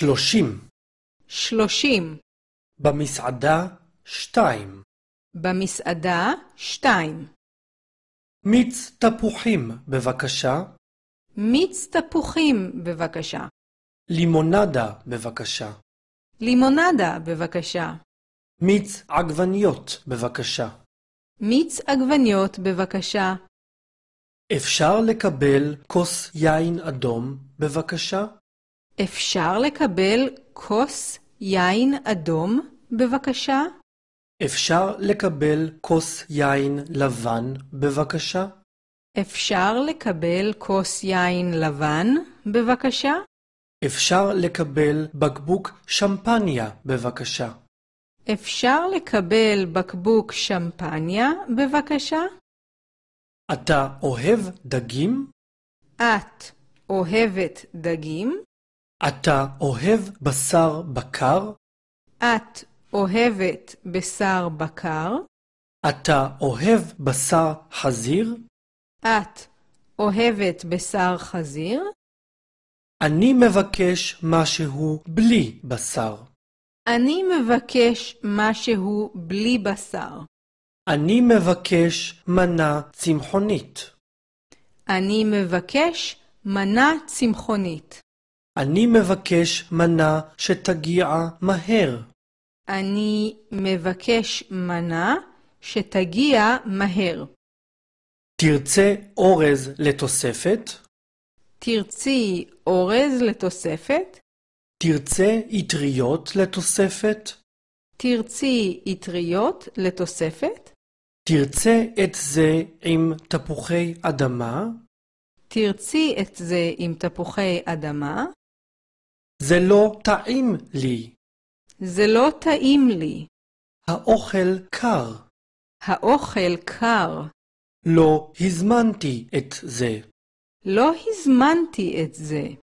שלושים. שלושים. במסעדה שתיים. במסעדה שתיים. מיץ תפוחים, בבקשה. מיץ תפוחים, בבקשה. לימונדה, בבקשה. לימונדה, בבקשה. מיץ עגבניות, בבקשה. מיץ עגבניות, בבקשה. אפשר לקבל כוס יין אדום, בבקשה? אפשר לקבל כוס יין אדום, בבקשה? אפשר לקבל כוס יין לבן, בבקשה? אפשר לקבל כוס יין לבן, בבקשה? אפשר לקבל בקבוק שמפניה, בבקשה? אפשר לקבל בקבוק שמפניה, בבקשה? אתה אוהב דגים? את אוהבת דגים? אתה אוהב בשר בקר? את אוהבת בשר בקר? אתה אוהב בשר חזיר? את אוהבת בשר חזיר? אני מבקש משהו בלי בשר. אני מבקש משהו בלי בשר. אני מבקש מנה צמחונית. אני מבקש מנה צמחונית. אני מבקש מנה שתגיע מהר. אני מבקש מנה שתגיע מהר. תרצה אורז לתוספת? תרצי אורז לתוספת? תרצה אטריות לתוספת? תרצי אטריות לתוספת? תרצה את זה עם תפוחי אדמה? תרצי את זה עם תפוחי אדמה? זה לא טעים לי. זה לא טעים לי. האוכל קר. האוכל קר. לא הזמנתי את זה. לא הזמנתי את זה.